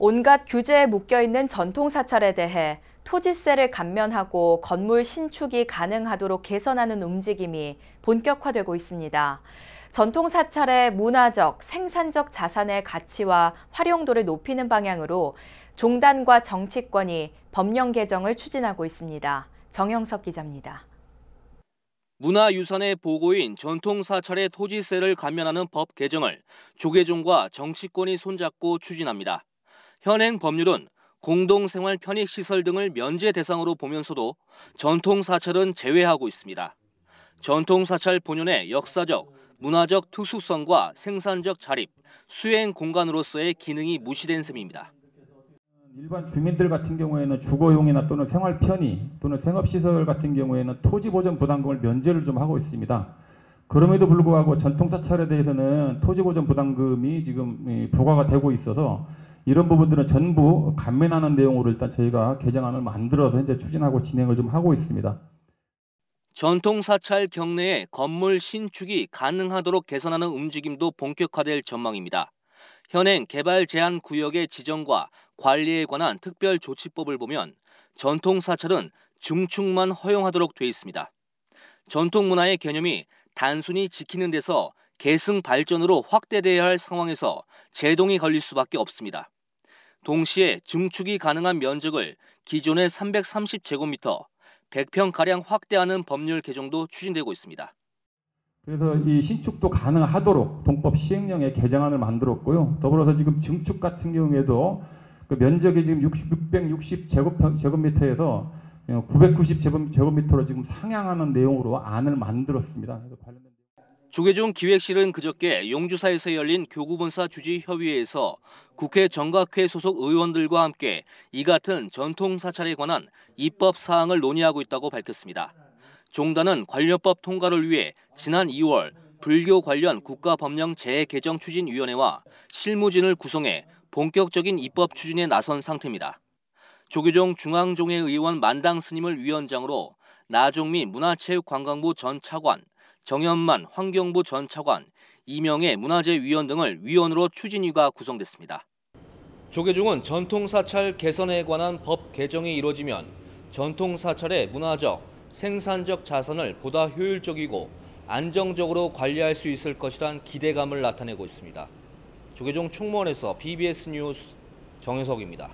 온갖 규제에 묶여있는 전통 사찰에 대해 토지세를 감면하고 건물 신축이 가능하도록 개선하는 움직임이 본격화되고 있습니다. 전통 사찰의 문화적, 생산적 자산의 가치와 활용도를 높이는 방향으로 종단과 정치권이 법령 개정을 추진하고 있습니다. 정영석 기자입니다. 문화유산의 보고인 전통 사찰의 토지세를 감면하는 법 개정을 조계종과 정치권이 손잡고 추진합니다. 현행 법률은 공동생활 편익시설 등을 면제 대상으로 보면서도 전통사찰은 제외하고 있습니다. 전통사찰 본연의 역사적, 문화적 투수성과 생산적 자립, 수행 공간으로서의 기능이 무시된 셈입니다. 일반 주민들 같은 경우에는 주거용이나 또는 생활 편의 또는 생업시설 같은 경우에는 토지 보전 부담금을 면제를 좀 하고 있습니다. 그럼에도 불구하고 전통사찰에 대해서는 토지 보전 부담금이 지금 예, 부과가 되고 있어서 이런 부분들은 전부 감면하는 내용으로 일단 저희가 개정안을 만들어서 현재 추진하고 진행을 좀 하고 있습니다. 전통 사찰 경내에 건물 신축이 가능하도록 개선하는 움직임도 본격화될 전망입니다. 현행 개발 제한 구역의 지정과 관리에 관한 특별 조치법을 보면 전통 사찰은 중축만 허용하도록 돼 있습니다. 전통 문화의 개념이 단순히 지키는 데서 계승 발전으로 확대돼야 할 상황에서 제동이 걸릴 수밖에 없습니다. 동시에 증축이 가능한 면적을 기존의 330제곱미터 100평가량 확대하는 법률 개정도 추진되고 있습니다. 그래서 이 신축도 가능하도록 동법 시행령의 개정안을 만들었고요. 더불어서 지금 증축 같은 경우에도 그 면적이 지금 6 6 0제곱미터에서 990제곱미터로 지금 상향하는 내용으로 안을 만들었습니다. 그래서 관련된 조계종 기획실은 그저께 용주사에서 열린 교구본사 주지협의회에서 국회 정각회 소속 의원들과 함께 이 같은 전통 사찰에 관한 입법 사항을 논의하고 있다고 밝혔습니다. 종단은 관련법 통과를 위해 지난 2월 불교 관련 국가법령 재개정 추진위원회와 실무진을 구성해 본격적인 입법 추진에 나선 상태입니다. 조계종 중앙종회 의원 만당 스님을 위원장으로 나종미 문화체육관광부 전 차관, 정현만 환경부 전 차관, 이명의 문화재위원 등을 위원으로 추진위가 구성됐습니다. 조계종은 전통사찰 개선에 관한 법 개정이 이뤄지면 전통사찰의 문화적, 생산적 자산을 보다 효율적이고 안정적으로 관리할 수 있을 것이란 기대감을 나타내고 있습니다. 조계종 총무원에서 BBS 뉴스 정혜석입니다.